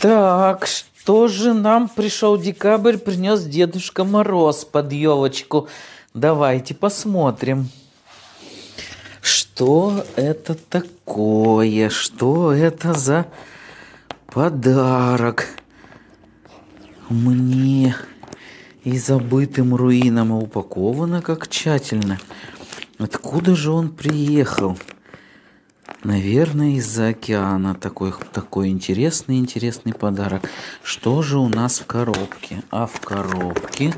Так, что же нам пришел декабрь, принес Дедушка Мороз под елочку? Давайте посмотрим. Что это такое? Что это за подарок? Мне и забытым руинам упаковано как тщательно. Откуда же он приехал? Наверное, из-за океана такой, такой интересный, интересный подарок. Что же у нас в коробке? А в коробке,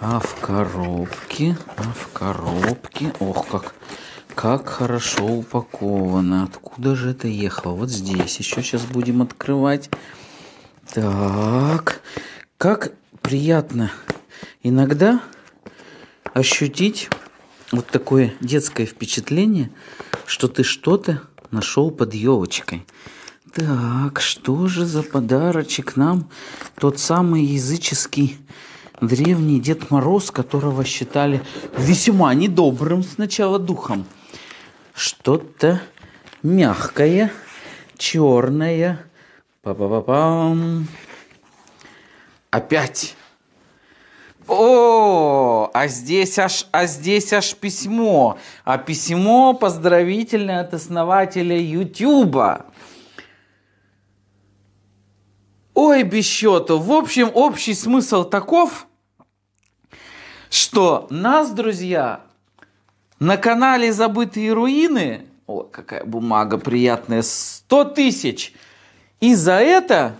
а в коробке, а в коробке. Ох, как, как хорошо упаковано. Откуда же это ехало? Вот здесь еще сейчас будем открывать. Так, как приятно иногда ощутить вот такое детское впечатление – что ты что-то нашел под елочкой. Так, что же за подарочек нам тот самый языческий древний Дед Мороз, которого считали весьма недобрым сначала духом? Что-то мягкое, черное. Па-па-па-пам. Опять о, а здесь аж, а здесь аж письмо. А письмо поздравительное от основателя Ютуба. Ой, без счету. В общем, общий смысл таков, что нас, друзья, на канале «Забытые руины» О, какая бумага приятная. 100 тысяч. И за это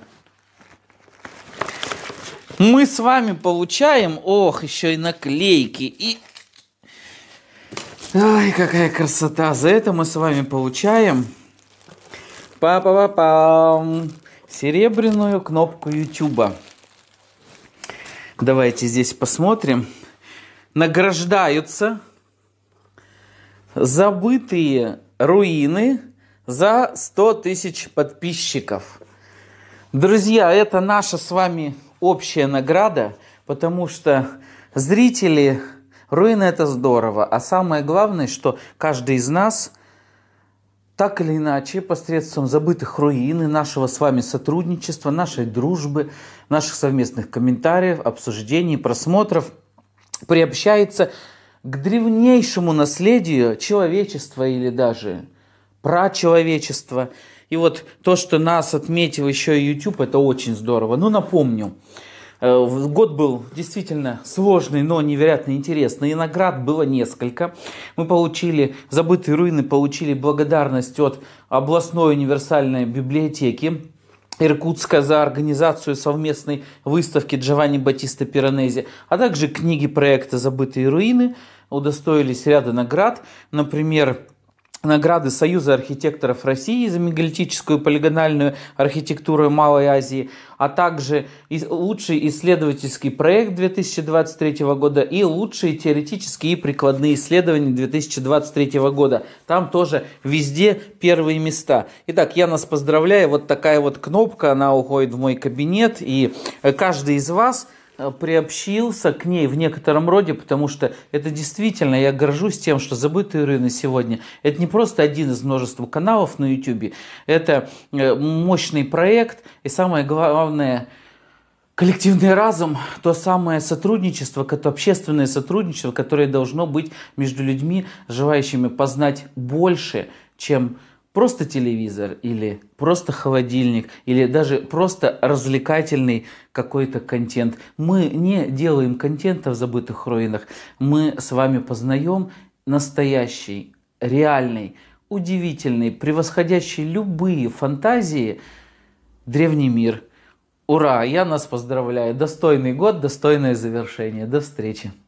мы с вами получаем, ох, еще и наклейки, и... Ай, какая красота! За это мы с вами получаем... па па па пам Серебряную кнопку Ютуба. Давайте здесь посмотрим. Награждаются забытые руины за 100 тысяч подписчиков. Друзья, это наша с вами общая награда, потому что зрители, руины это здорово, а самое главное, что каждый из нас так или иначе посредством забытых руин и нашего с вами сотрудничества, нашей дружбы, наших совместных комментариев, обсуждений, просмотров приобщается к древнейшему наследию человечества или даже прачеловечества – и вот то, что нас отметил еще и YouTube, это очень здорово. Ну, напомню, э, Год был действительно сложный, но невероятно интересный. И наград было несколько. Мы получили, забытые руины получили благодарность от областной универсальной библиотеки. Иркутска за организацию совместной выставки Джованни Батиста Пиранези, а также книги проекта «Забытые руины» удостоились ряда наград. Например, награды Союза архитекторов России за мегалитическую полигональную архитектуру Малой Азии, а также лучший исследовательский проект 2023 года и лучшие теоретические и прикладные исследования 2023 года. Там тоже везде первые места. Итак, я нас поздравляю. Вот такая вот кнопка, она уходит в мой кабинет. И э, каждый из вас – Э, приобщился к ней в некотором роде, потому что это действительно, я горжусь тем, что «Забытые руины» сегодня – это не просто один из множества каналов на YouTube, это э, мощный проект, и самое главное – коллективный разум, то самое сотрудничество, общественное сотрудничество, которое должно быть между людьми, желающими познать больше, чем просто телевизор или просто холодильник или даже просто развлекательный какой-то контент. Мы не делаем контента в забытых руинах. Мы с вами познаем настоящий, реальный, удивительный, превосходящий любые фантазии древний мир. Ура! Я нас поздравляю. Достойный год, достойное завершение. До встречи.